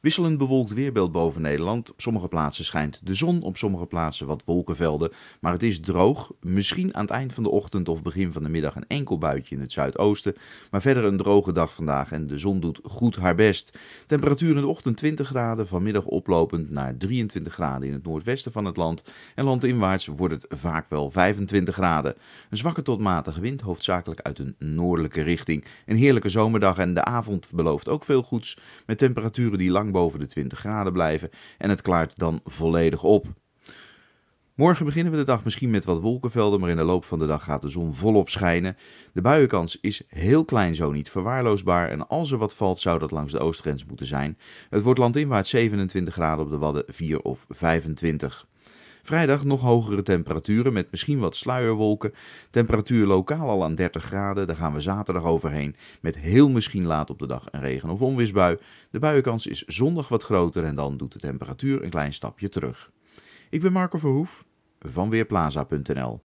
Wisselend bewolkt weerbeeld boven Nederland. Op sommige plaatsen schijnt de zon, op sommige plaatsen wat wolkenvelden. Maar het is droog. Misschien aan het eind van de ochtend of begin van de middag een enkel buitje in het zuidoosten. Maar verder een droge dag vandaag en de zon doet goed haar best. Temperatuur in de ochtend 20 graden, vanmiddag oplopend naar 23 graden in het noordwesten van het land. En landinwaarts wordt het vaak wel 25 graden. Een zwakke tot matige wind, hoofdzakelijk uit een noordelijke richting. Een heerlijke zomerdag en de avond belooft ook veel goeds. Met temperaturen die lang boven de 20 graden blijven en het klaart dan volledig op. Morgen beginnen we de dag misschien met wat wolkenvelden, maar in de loop van de dag gaat de zon volop schijnen. De buienkans is heel klein, zo niet verwaarloosbaar. En als er wat valt, zou dat langs de oostgrens moeten zijn. Het wordt landinwaarts 27 graden op de Wadden, 4 of 25. Vrijdag nog hogere temperaturen met misschien wat sluierwolken. Temperatuur lokaal al aan 30 graden. Daar gaan we zaterdag overheen met heel misschien laat op de dag een regen- of onweersbui. De buienkans is zondag wat groter en dan doet de temperatuur een klein stapje terug. Ik ben Marco Verhoef van Weerplaza.nl.